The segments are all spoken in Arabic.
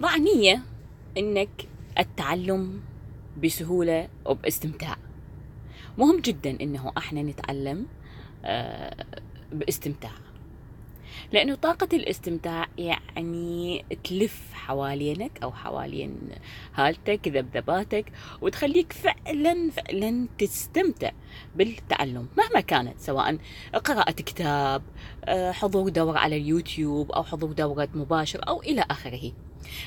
ضع نية إنك التعلم بسهولة وباستمتاع مهم جدا إنه إحنا نتعلم آه، باستمتاع لأنه طاقة الاستمتاع يعني تلف حوالينك أو حوالين هالتك ذبذباتك وتخليك فعلا فعلا تستمتع بالتعلم مهما كانت سواء قراءة كتاب آه، حضور دورة على اليوتيوب أو حضور دورة مباشر أو إلى آخره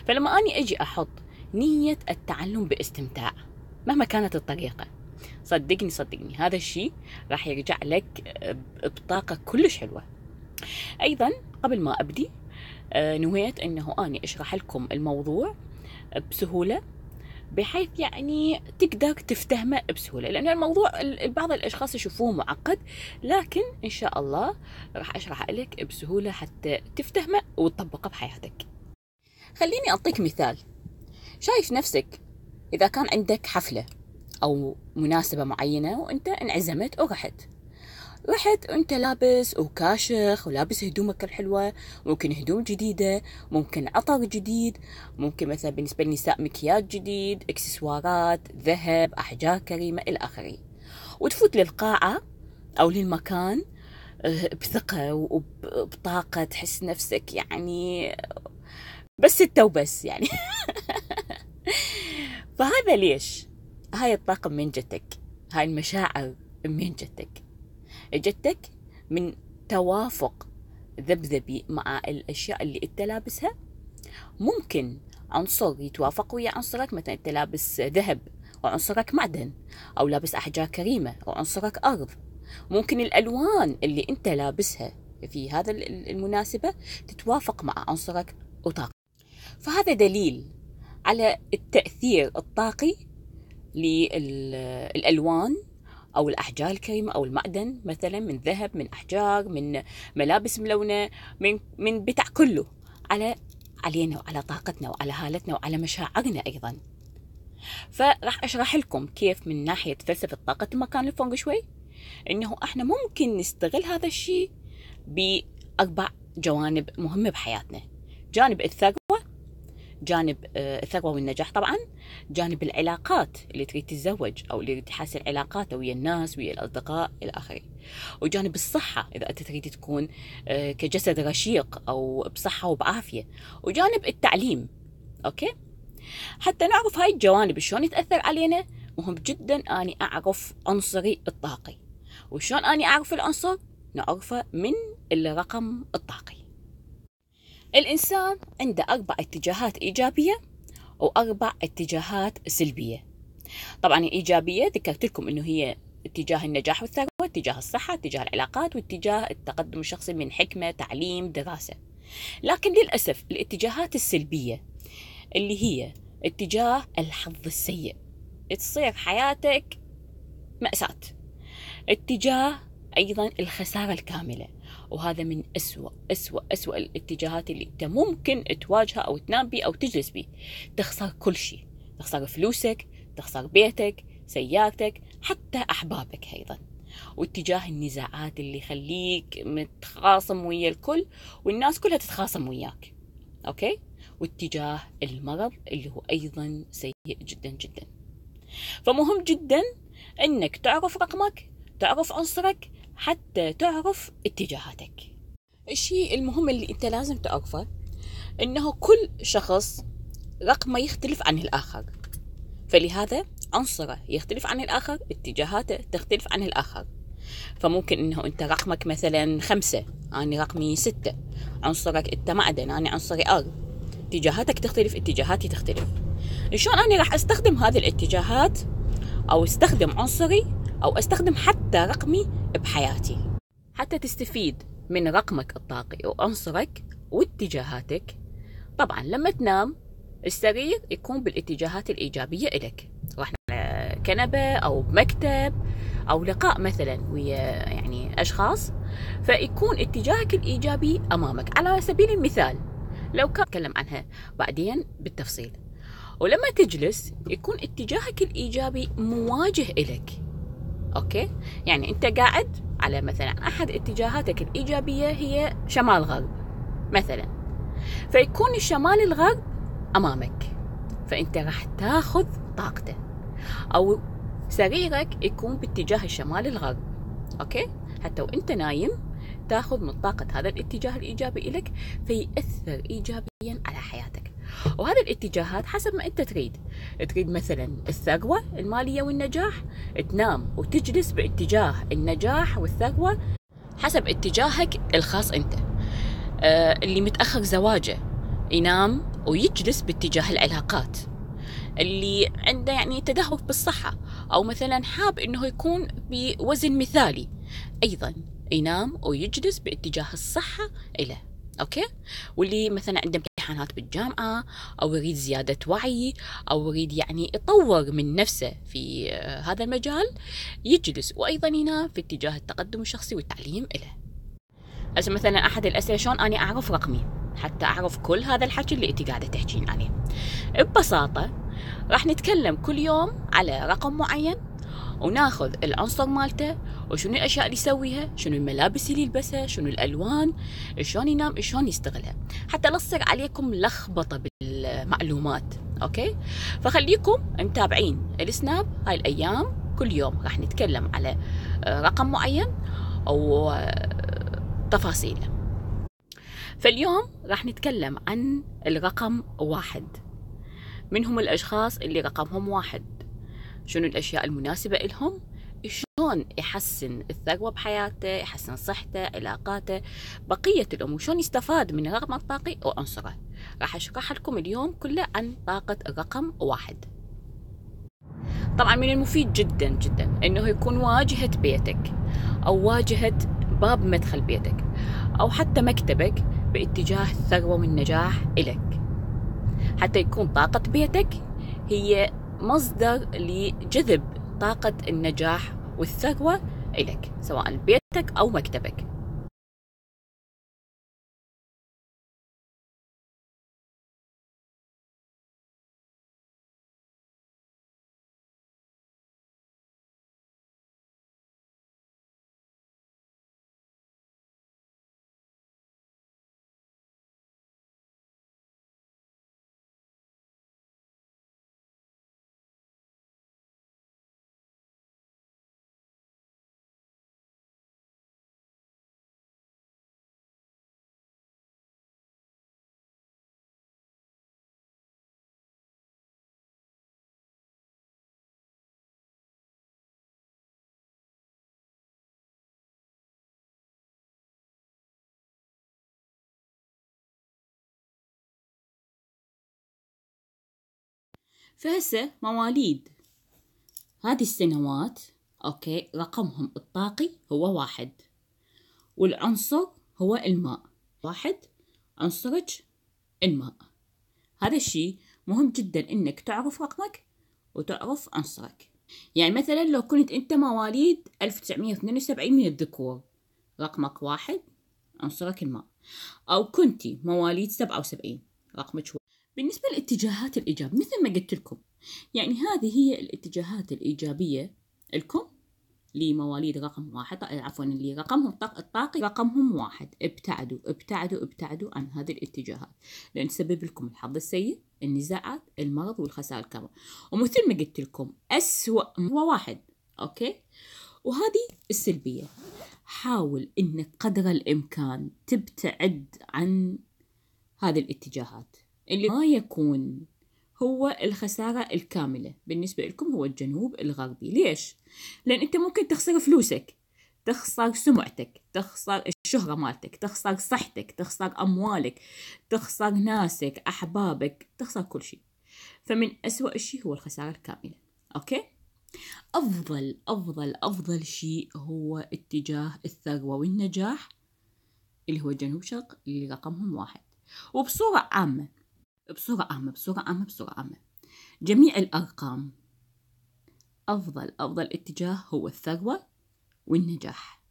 فلما أني أجي أحط نية التعلم باستمتاع مهما كانت الطريقة صدقني صدقني هذا الشيء راح يرجع لك بطاقة كلش حلوة أيضا قبل ما أبدي آه، نويت أنه أني أشرح لكم الموضوع بسهولة بحيث يعني تقدر تفتهمه بسهوله لان الموضوع بعض الاشخاص يشوفوه معقد لكن ان شاء الله راح اشرح لك بسهوله حتى تفتهمه وتطبقه بحياتك خليني أعطيك مثال شايف نفسك إذا كان عندك حفلة أو مناسبة معينة وأنت انعزمت ورحت رحت وانت لابس وكاشخ ولابس هدومك الحلوة ممكن هدوم جديدة ممكن عطر جديد ممكن مثلا بالنسبة للنساء مكياج جديد اكسسوارات ذهب احجار كريمة الى اخره وتفوت للقاعة او للمكان آه، بثقة وبطاقة تحس نفسك يعني بس ستة وبس يعني فهذا ليش هاي الطاقة من جتك هاي المشاعر من جتك جتك من توافق ذبذبي مع الأشياء اللي أنت لابسها ممكن عنصر يتوافق ويا عنصرك مثلا أنت لابس ذهب وعنصرك معدن أو لابس أحجار كريمة وعنصرك أرض ممكن الألوان اللي أنت لابسها في هذا المناسبة تتوافق مع عنصرك وطاقتك فهذا دليل على التأثير الطاقي للألوان أو الأحجار الكريمة أو المعدن مثلا من ذهب من أحجار من ملابس ملونة من من بتاع كله على علينا وعلى طاقتنا وعلى هالتنا وعلى مشاعرنا أيضا فراح أشرح لكم كيف من ناحية فلسفة طاقة المكان الفونغ شوي إنه إحنا ممكن نستغل هذا الشيء بأربع جوانب مهمة بحياتنا جانب الثقب جانب آه، الثروه والنجاح طبعا جانب العلاقات اللي تريد تتزوج او اللي تريد تحسن علاقاته ويا الناس ويا الاصدقاء الى اخره وجانب الصحه اذا انت تريد تكون آه، كجسد رشيق او بصحه وبعافيه وجانب التعليم اوكي حتى نعرف هاي الجوانب شلون تاثر علينا مهم جدا اني اعرف عنصري الطاقي وشلون اني اعرف العنصر نعرفه من الرقم الطاقي الإنسان عنده أربع اتجاهات إيجابية وأربع اتجاهات سلبية طبعا الإيجابية ذكرت لكم أنه هي اتجاه النجاح والثروة اتجاه الصحة اتجاه العلاقات واتجاه التقدم الشخصي من حكمة تعليم دراسة لكن للأسف الاتجاهات السلبية اللي هي اتجاه الحظ السيء تصير حياتك مأساة اتجاه أيضا الخسارة الكاملة وهذا من أسوأ أسوأ أسوأ الاتجاهات اللي أنت ممكن تواجهها أو تنام بيه أو تجلس بيه تخسر كل شيء تخسر فلوسك تخسر بيتك سيارتك حتى أحبابك أيضا واتجاه النزاعات اللي يخليك متخاصم ويا الكل والناس كلها تتخاصم وياك أوكي واتجاه المرض اللي هو أيضا سيء جدا جدا فمهم جدا أنك تعرف رقمك تعرف عنصرك حتى تعرف اتجاهاتك الشيء المهم اللي انت لازم تعرفه انه كل شخص رقمه يختلف عن الاخر فلهذا عنصره يختلف عن الاخر اتجاهاته تختلف عن الاخر فممكن انه انت رقمك مثلا خمسة انا رقمي ستة عنصرك انت معدن انا عنصري ار اتجاهاتك تختلف اتجاهاتي تختلف شلون انا راح استخدم هذه الاتجاهات او استخدم عنصري او استخدم حتى رقمي بحياتي حتى تستفيد من رقمك الطاقي وعنصرك واتجاهاتك طبعا لما تنام السرير يكون بالاتجاهات الإيجابية إلك على كنبة أو مكتب أو لقاء مثلا ويا يعني أشخاص فيكون اتجاهك الإيجابي أمامك على سبيل المثال لو كان أتكلم عنها بعدين بالتفصيل ولما تجلس يكون اتجاهك الإيجابي مواجه إلك اوكي يعني انت قاعد على مثلا احد اتجاهاتك الايجابيه هي شمال غرب مثلا فيكون الشمال الغرب امامك فانت راح تاخذ طاقته او سريرك يكون باتجاه الشمال الغرب اوكي حتى وانت نايم تاخذ من طاقة هذا الاتجاه الإيجابي إلك فيأثر إيجابي وهذه الاتجاهات حسب ما انت تريد تريد مثلا الثروه الماليه والنجاح تنام وتجلس باتجاه النجاح والثروه حسب اتجاهك الخاص انت آه اللي متاخر زواجه ينام ويجلس باتجاه العلاقات اللي عنده يعني تدهور بالصحه او مثلا حاب انه يكون بوزن مثالي ايضا ينام ويجلس باتجاه الصحه له اوكي واللي مثلا عنده امتحانات بالجامعة أو يريد زيادة وعي أو يريد يعني يطور من نفسه في آه، هذا المجال يجلس وأيضا هنا في اتجاه التقدم الشخصي والتعليم له هسه مثلا أحد الأسئلة شلون أنا أعرف رقمي حتى أعرف كل هذا الحكي اللي أنت قاعدة تحكين عليه ببساطة راح نتكلم كل يوم على رقم معين وناخذ العنصر مالته وشنو الاشياء اللي يسويها شنو الملابس اللي يلبسها شنو الالوان شلون ينام شلون يستغلها حتى لا تصير عليكم لخبطه بالمعلومات اوكي فخليكم متابعين السناب هاي الايام كل يوم راح نتكلم على آه، رقم معين او آه، تفاصيله فاليوم راح نتكلم عن الرقم واحد من هم الأشخاص اللي رقمهم واحد شنو الأشياء المناسبة إلهم شلون يحسن الثروة بحياته يحسن صحته علاقاته بقية الأمور شلون يستفاد من الرقم الطاقي وعنصره راح أشرح لكم اليوم كله عن طاقة الرقم واحد طبعا من المفيد جدا جدا انه يكون واجهة بيتك او واجهة باب مدخل بيتك او حتى مكتبك باتجاه الثروة والنجاح إلك حتى يكون طاقة بيتك هي مصدر لجذب طاقة النجاح والثروة إلك سواء بيتك أو مكتبك فهسه مواليد هذه السنوات أوكي رقمهم الطاقي هو واحد والعنصر هو الماء واحد عنصرك الماء هذا الشيء مهم جدا إنك تعرف رقمك وتعرف عنصرك يعني مثلا لو كنت أنت مواليد 1972 من الذكور رقمك واحد عنصرك الماء أو كنتي مواليد 77 رقمك بالنسبة لاتجاهات الإيجاب مثل ما قلت لكم يعني هذه هي الاتجاهات الإيجابية لكم لمواليد رقم واحد آه، عفوا اللي رقمهم الطاقي رقمهم واحد ابتعدوا ابتعدوا ابتعدوا عن هذه الاتجاهات لأن تسبب لكم الحظ السيء النزاعات المرض والخسائر الكبرى ومثل ما قلت لكم أسوأ هو واحد أوكي وهذه السلبية حاول إنك قدر الإمكان تبتعد عن هذه الاتجاهات اللي ما يكون هو الخسارة الكاملة بالنسبة لكم هو الجنوب الغربي ليش؟ لأن أنت ممكن تخسر فلوسك تخسر سمعتك تخسر الشهرة مالتك تخسر صحتك تخسر أموالك تخسر ناسك أحبابك تخسر كل شيء فمن أسوأ الشيء هو الخسارة الكاملة أوكي؟ أفضل أفضل أفضل شيء هو اتجاه الثروة والنجاح اللي هو جنوب شرق اللي رقمهم واحد وبصورة عامة بصورة عامة بصورة عامة بصورة عامة جميع الأرقام أفضل أفضل اتجاه هو الثروة والنجاح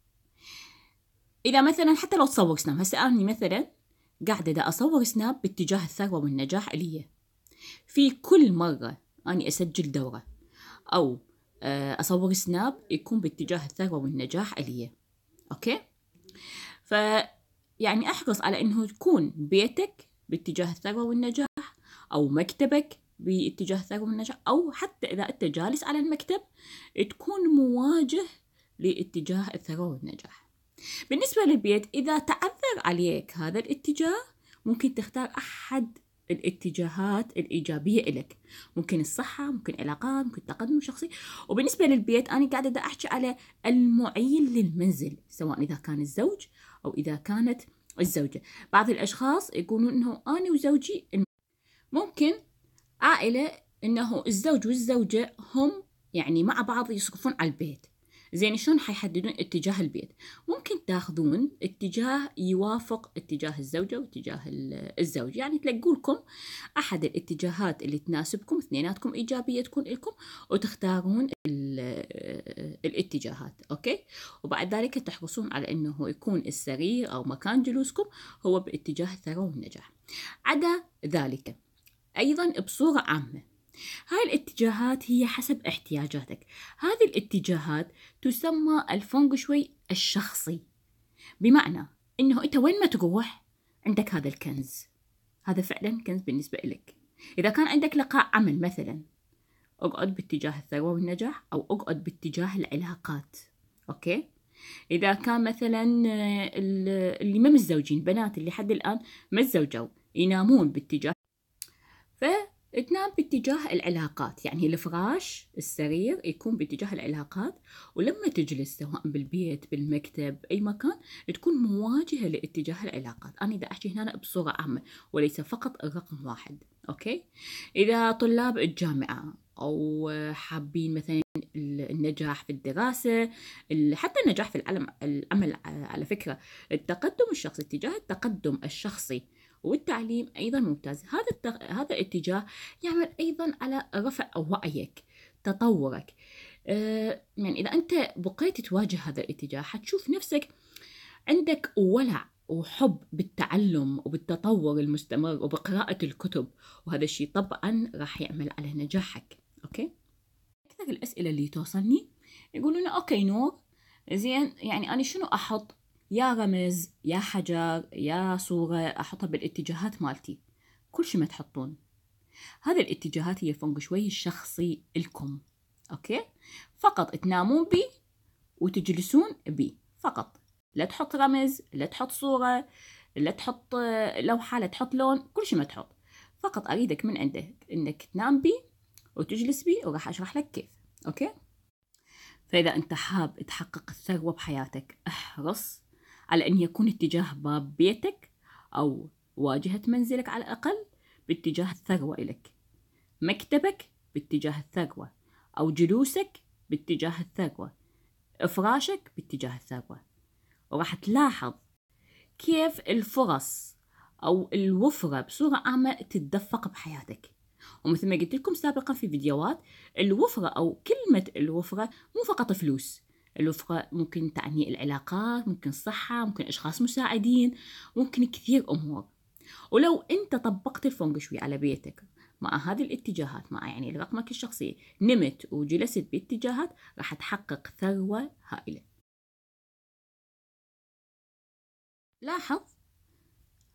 إذا مثلا حتى لو تصور سناب هسه أنا مثلا قاعدة دا أصور سناب باتجاه الثروة والنجاح إلي في كل مرة أني أسجل دورة أو آه، أصور سناب يكون باتجاه الثروة والنجاح إلي أوكي ف يعني أحرص على إنه تكون بيتك باتجاه الثروة والنجاح أو مكتبك باتجاه الثروة والنجاح أو حتى إذا أنت جالس على المكتب تكون مواجه لاتجاه الثروة والنجاح بالنسبة للبيت إذا تعذر عليك هذا الاتجاه ممكن تختار أحد الاتجاهات الإيجابية إلك ممكن الصحة ممكن علاقات ممكن تقدم شخصي وبالنسبة للبيت أنا قاعدة أحكي على المعيل للمنزل سواء إذا كان الزوج أو إذا كانت الزوجة بعض الأشخاص يقولون أنه أنا وزوجي ممكن عائلة أنه الزوج والزوجة هم يعني مع بعض يصرفون على البيت زين شلون حيحددون اتجاه البيت ممكن تاخذون اتجاه يوافق اتجاه الزوجه واتجاه الزوج يعني تلقوا لكم احد الاتجاهات اللي تناسبكم اثنيناتكم ايجابيه تكون لكم وتختارون الاتجاهات اوكي وبعد ذلك تحرصون على انه يكون السرير او مكان جلوسكم هو باتجاه الثروه والنجاح عدا ذلك ايضا بصوره عامه هاي الاتجاهات هي حسب احتياجاتك هذه الاتجاهات تسمى الفونج شوي الشخصي بمعنى انه انت وين ما تروح عندك هذا الكنز هذا فعلا كنز بالنسبة لك إذا كان عندك لقاء عمل مثلا اقعد باتجاه الثروة والنجاح أو اقعد باتجاه العلاقات أوكي إذا كان مثلا اللي ما متزوجين بنات اللي حد الآن ما تزوجوا ينامون باتجاه تنام باتجاه العلاقات يعني الفراش السرير يكون باتجاه العلاقات ولما تجلس سواء بالبيت بالمكتب أي مكان تكون مواجهة لاتجاه العلاقات أنا إذا أحكي هنا بصورة عامة وليس فقط الرقم واحد أوكي إذا طلاب الجامعة أو حابين مثلا النجاح في الدراسة حتى النجاح في العمل على فكرة التقدم الشخصي اتجاه التقدم الشخصي والتعليم أيضا ممتاز هذا التغ... هذا الاتجاه يعمل أيضا على رفع وعيك تطورك أه يعني إذا أنت بقيت تواجه هذا الاتجاه حتشوف نفسك عندك ولع وحب بالتعلم وبالتطور المستمر وبقراءة الكتب وهذا الشيء طبعا راح يعمل على نجاحك أوكي أكثر الأسئلة اللي توصلني يقولون أوكي نور زين يعني أنا شنو أحط يا رمز يا حجر يا صورة أحطها بالاتجاهات مالتي كل شي ما تحطون هذه الاتجاهات هي فونج شوي الشخصي لكم أوكي فقط تنامون بي وتجلسون بي فقط لا تحط رمز لا تحط صورة لا تحط آه، لوحة لا تحط لون كل شي ما تحط فقط أريدك من عندك إنك تنام بي وتجلس بي وراح أشرح لك كيف أوكي فإذا أنت حاب تحقق الثروة بحياتك احرص على أن يكون اتجاه باب بيتك أو واجهة منزلك على الأقل باتجاه الثغوة إلك مكتبك باتجاه الثغوة أو جلوسك باتجاه الثغوة فراشك باتجاه الثغوة وراح تلاحظ كيف الفرص أو الوفرة بصورة عامة تتدفق بحياتك ومثل ما قلت لكم سابقا في فيديوهات الوفرة أو كلمة الوفرة مو فقط فلوس الوثقة ممكن تعني العلاقات ممكن الصحة ممكن أشخاص مساعدين ممكن كثير أمور ولو أنت طبقت الفونج شوي على بيتك مع هذه الاتجاهات مع يعني رقمك الشخصي نمت وجلست باتجاهات راح تحقق ثروة هائلة لاحظ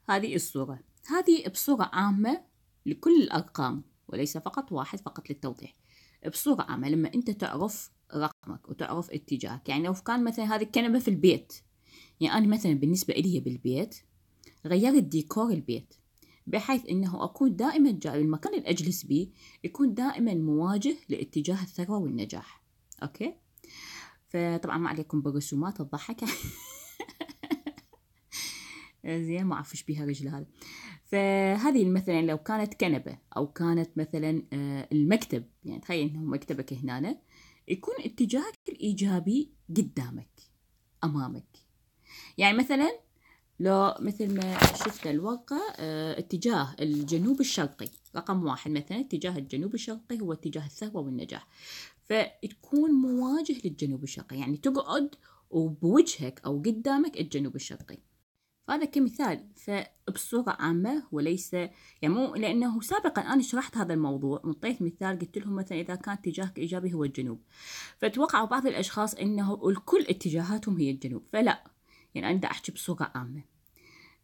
هذه الصورة هذه بصورة عامة لكل الأرقام وليس فقط واحد فقط للتوضيح بصورة عامة لما أنت تعرف رقمك وتعرف اتجاهك يعني لو كان مثلا هذه الكنبة في البيت يعني أنا مثلا بالنسبة إلي بالبيت غيرت ديكور البيت بحيث أنه أكون دائما جاي المكان اللي أجلس به يكون دائما مواجه لاتجاه الثروة والنجاح أوكي فطبعا ما عليكم بالرسومات الضحكة زين ما اعرف ايش بيها رجل هذا فهذه مثلا لو كانت كنبه او كانت مثلا آه، المكتب يعني تخيل انه مكتبك هنا يكون اتجاهك الإيجابي قدامك أمامك يعني مثلا لو مثل ما شفت الورقة آه، اتجاه الجنوب الشرقي رقم واحد مثلا اتجاه الجنوب الشرقي هو اتجاه الثروة والنجاح فتكون مواجه للجنوب الشرقي يعني تقعد وبوجهك أو قدامك الجنوب الشرقي هذا كمثال فبصورة عامة وليس يعني مو لأنه سابقا أنا شرحت هذا الموضوع وانطيت مثال قلت لهم مثلا إذا كان اتجاهك إيجابي هو الجنوب فتوقعوا بعض الأشخاص أنه الكل اتجاهاتهم هي الجنوب فلا يعني أنا أحكي بصورة عامة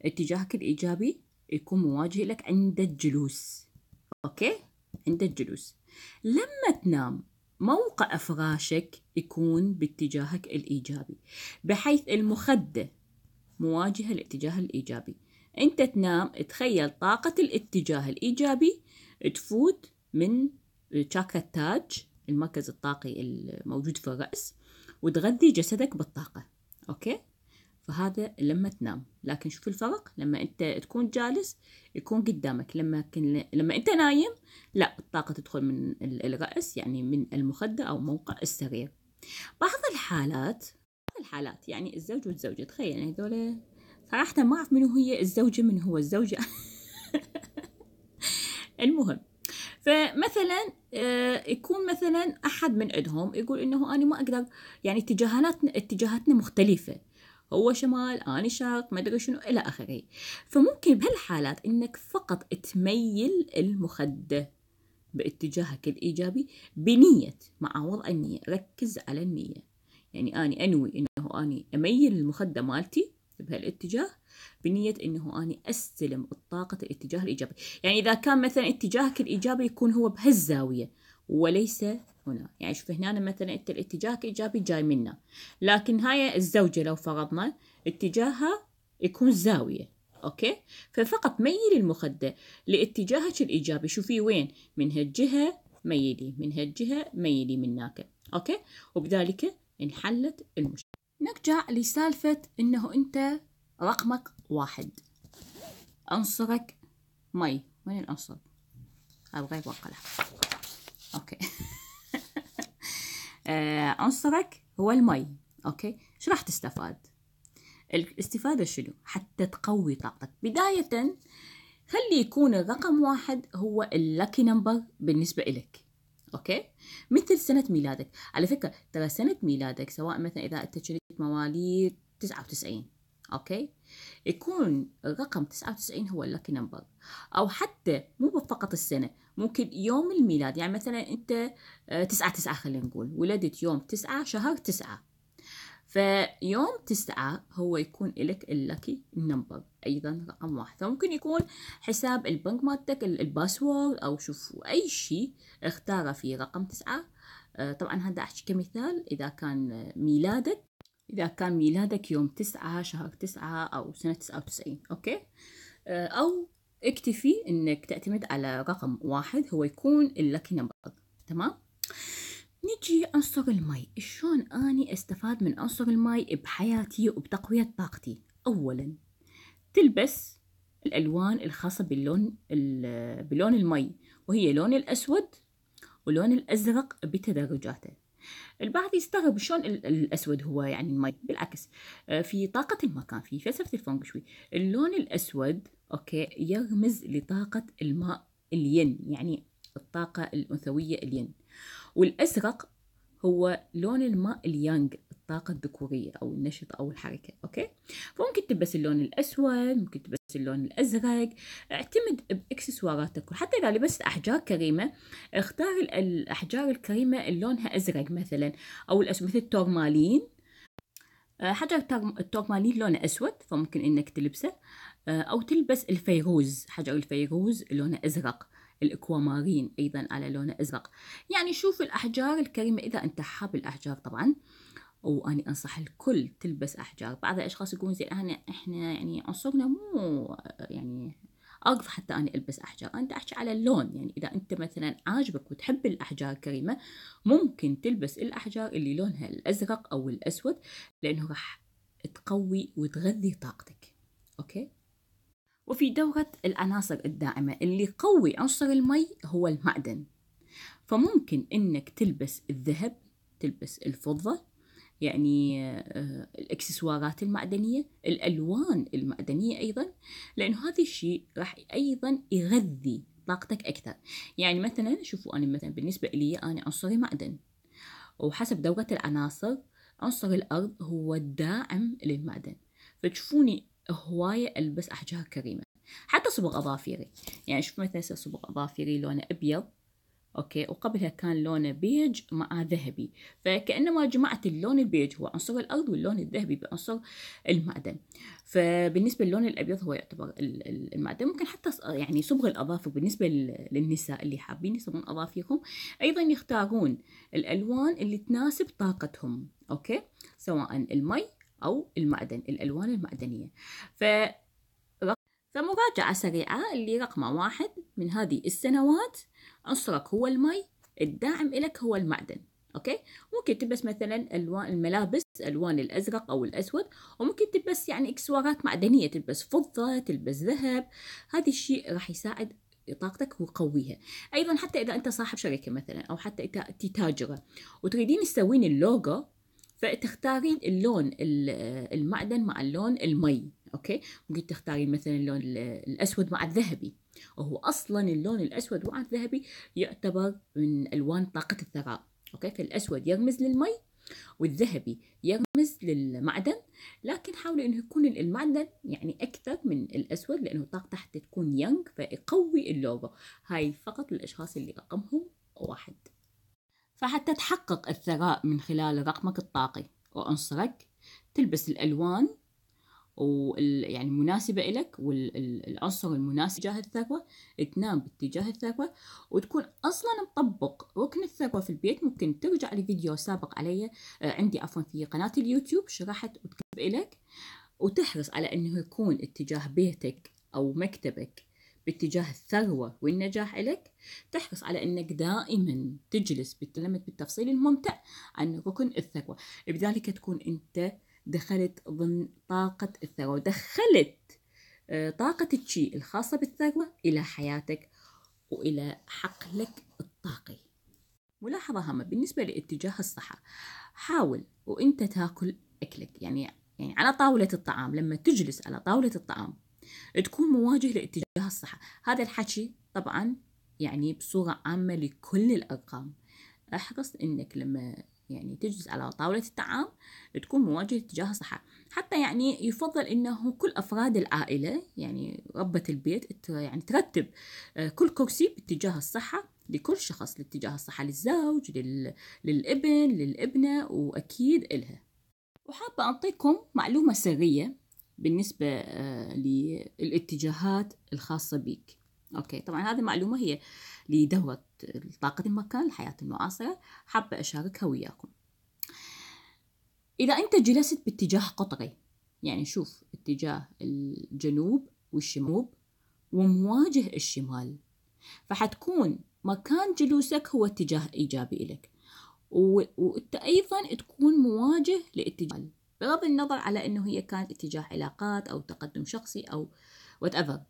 اتجاهك الإيجابي يكون مواجه لك عند الجلوس أوكي عند الجلوس لما تنام موقع فراشك يكون باتجاهك الإيجابي بحيث المخدة مواجهة الاتجاه الإيجابي أنت تنام تخيل طاقة الاتجاه الإيجابي تفوت من شاكا التاج المركز الطاقي الموجود في الرأس وتغذي جسدك بالطاقة أوكي فهذا لما تنام لكن شوف الفرق لما أنت تكون جالس يكون قدامك لما كن... لما أنت نايم لا الطاقة تدخل من الرأس يعني من المخدة أو موقع السرير بعض الحالات الحالات يعني الزوج والزوجة تخيل يعني هذول صراحة ما أعرف منو هي الزوجة من هو الزوجة المهم فمثلا آه، يكون مثلا أحد من عندهم يقول إنه أنا ما أقدر يعني اتجاهاتنا اتجاهاتنا مختلفة هو شمال أنا شرق ما أدري شنو إلى آخره فممكن بهالحالات إنك فقط تميل المخدة باتجاهك الإيجابي بنية مع وضع النية ركز على النية يعني أني أنوي إنه أني أميل المخدة مالتي بهالاتجاه بنية إنه أني أستلم الطاقة الاتجاه الإيجابي يعني إذا كان مثلا اتجاهك الإيجابي يكون هو بهالزاوية وليس هنا يعني شوف هنا مثلا انت الاتجاه الايجابي جاي منا لكن هاي الزوجه لو فرضنا اتجاهها يكون زاويه اوكي ففقط ميلي المخده لاتجاهك الايجابي شوفي وين من هالجهه ميلي من هالجهه ميلي من هناك اوكي وبذلك انحلت المشكلة نرجع لسالفة إنه أنت رقمك واحد عنصرك مي وين العنصر؟ أبغى أبقله أوكي آه، عنصرك هو المي أوكي شو راح تستفاد؟ الاستفادة شنو؟ حتى تقوي طاقتك بداية خلي يكون الرقم واحد هو اللاكي نمبر بالنسبة إلك اوكي مثل سنه ميلادك على فكره ترى سنه ميلادك سواء مثلا اذا انت شريك مواليد 99 اوكي يكون الرقم 99 هو اللاكي نمبر او حتى مو فقط السنه ممكن يوم الميلاد يعني مثلا انت 9 آه، 9 خلينا نقول ولدت يوم 9 شهر 9 فيوم تسعة هو يكون لك اللاكي نمبر أيضا رقم واحد فممكن يكون حساب البنك مالتك الباسورد أو شوف أي شيء اختاره في رقم تسعة آه، طبعا هذا أحكي كمثال إذا كان ميلادك إذا كان ميلادك يوم تسعة شهر تسعة أو سنة تسعة وتسعين أوكي آه، أو اكتفي إنك تعتمد على رقم واحد هو يكون اللاكي نمبر تمام نجي عنصر المي شلون أني أستفاد من عنصر المي بحياتي وبتقوية طاقتي أولا تلبس الألوان الخاصة باللون بلون المي وهي لون الأسود ولون الأزرق بتدرجاته البعض يستغرب شلون الأسود هو يعني المي بالعكس آه، في طاقة المكان في فلسفة الفونغ شوي اللون الأسود أوكي يرمز لطاقة الماء الين يعني الطاقة الأنثوية الين والازرق هو لون الماء اليانج الطاقة الذكورية أو النشط أو الحركة أوكي فممكن تلبس اللون الأسود ممكن تلبس اللون الأزرق اعتمد بإكسسواراتك وحتى إذا لبست أحجار كريمة اختار الأحجار الكريمة اللي لونها أزرق مثلا أو الأسود مثل التورمالين آه، حجر التورمالين لونه أسود فممكن إنك تلبسه آه، أو تلبس الفيروز حجر الفيروز لونه أزرق الإكوامارين أيضا على لونه أزرق يعني شوف الأحجار الكريمة إذا أنت حاب الأحجار طبعا واني أنصح الكل تلبس أحجار بعض الأشخاص يقولون زي أنا إحنا يعني عنصرنا مو يعني أرض حتى أنا ألبس أحجار أنت أحكي على اللون يعني إذا أنت مثلا عاجبك وتحب الأحجار الكريمة ممكن تلبس الأحجار اللي لونها الأزرق أو الأسود لأنه راح تقوي وتغذي طاقتك أوكي وفي دورة العناصر الداعمة اللي قوي عنصر المي هو المعدن فممكن إنك تلبس الذهب تلبس الفضة يعني آه، الإكسسوارات المعدنية الألوان المعدنية أيضا لأنه هذا الشيء راح أيضا يغذي طاقتك أكثر يعني مثلا شوفوا أنا مثلا بالنسبة لي أنا عنصري معدن وحسب دورة العناصر عنصر الأرض هو الداعم للمعدن فتشوفوني هواية ألبس أحجار كريمة حتى صبغ أظافيري يعني شوف مثلا صبغ أظافيري لونه أبيض اوكي وقبلها كان لونه بيج مع ذهبي فكانما جمعت اللون البيج هو عنصر الارض واللون الذهبي بعنصر المعدن فبالنسبه للون الابيض هو يعتبر المعدن ممكن حتى يعني صبغ الاظافر بالنسبه للنساء اللي حابين يصبغون أظافيرهم ايضا يختارون الالوان اللي تناسب طاقتهم اوكي سواء المي أو المعدن الألوان المعدنية ف فمراجعة سريعة اللي رقم واحد من هذه السنوات عنصرك هو المي الداعم لك هو المعدن اوكي ممكن تلبس مثلا الوان الملابس الوان الازرق او الاسود وممكن تلبس يعني اكسوارات معدنيه تلبس فضه تلبس ذهب هذا الشيء راح يساعد طاقتك ويقويها ايضا حتى اذا انت صاحب شركه مثلا او حتى انت تاجره وتريدين تسوين اللوجو فتختارين اللون المعدن مع اللون المي اوكي ممكن تختارين مثلا اللون الاسود مع الذهبي وهو اصلا اللون الاسود مع الذهبي يعتبر من الوان طاقه الثراء اوكي فالاسود يرمز للمي والذهبي يرمز للمعدن لكن حاولوا انه يكون المعدن يعني اكثر من الاسود لانه طاقته حتى تكون ينغ فيقوي اللوجو هاي فقط للاشخاص اللي رقمهم واحد فحتى تحقق الثراء من خلال رقمك الطاقي وعنصرك تلبس الألوان وال يعني مناسبة إلك والعنصر المناسب تجاه الثروة تنام باتجاه الثروة وتكون أصلا مطبق ركن الثروة في البيت ممكن ترجع لفيديو سابق علي آه، عندي عفوا في قناة اليوتيوب شرحت وتكتب إلك وتحرص على أنه يكون اتجاه بيتك أو مكتبك باتجاه الثروة والنجاح لك تحرص على أنك دائما تجلس تتلمت بالتفصيل الممتع عن ركن الثروة بذلك تكون أنت دخلت ضمن طاقة الثروة دخلت آه، طاقة الشيء الخاصة بالثروة إلى حياتك وإلى حقلك الطاقي ملاحظة هامة بالنسبة لاتجاه الصحة حاول وانت تاكل اكلك يعني يعني على طاولة الطعام لما تجلس على طاولة الطعام تكون مواجه لاتجاه الصحة هذا الحكي طبعا يعني بصورة عامة لكل الأرقام احرص انك لما يعني تجلس على طاولة الطعام تكون مواجهة اتجاه الصحة حتى يعني يفضل انه كل افراد العائلة يعني ربة البيت يعني ترتب آه، كل كرسي باتجاه الصحة لكل شخص لاتجاه الصحة للزوج لل... للابن للابنة واكيد الها وحابة أعطيكم معلومة سرية بالنسبة آه، للاتجاهات الخاصة بك أوكي طبعا هذه معلومة هي لدورة طاقة المكان الحياة المعاصرة حابة أشاركها وياكم إذا أنت جلست باتجاه قطري يعني شوف اتجاه الجنوب والشمال ومواجه الشمال فحتكون مكان جلوسك هو اتجاه إيجابي لك وأنت أيضا تكون مواجه لاتجاه بغض النظر على انه هي كانت اتجاه علاقات او تقدم شخصي او وات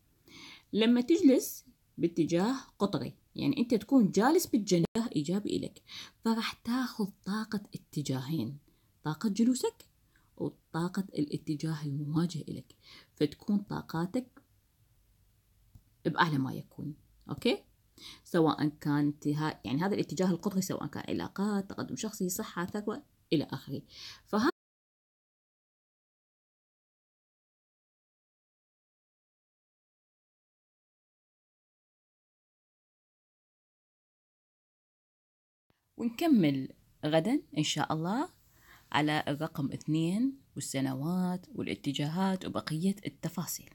لما تجلس باتجاه قطري يعني انت تكون جالس باتجاه ايجابي لك فراح تاخذ طاقه اتجاهين طاقه جلوسك وطاقه الاتجاه المواجه لك فتكون طاقاتك باعلى ما يكون اوكي سواء كان يعني هذا الاتجاه القطري سواء كان علاقات تقدم شخصي صحه ثروه الى اخره فهذا ونكمل غدا إن شاء الله على الرقم اثنين والسنوات والاتجاهات وبقية التفاصيل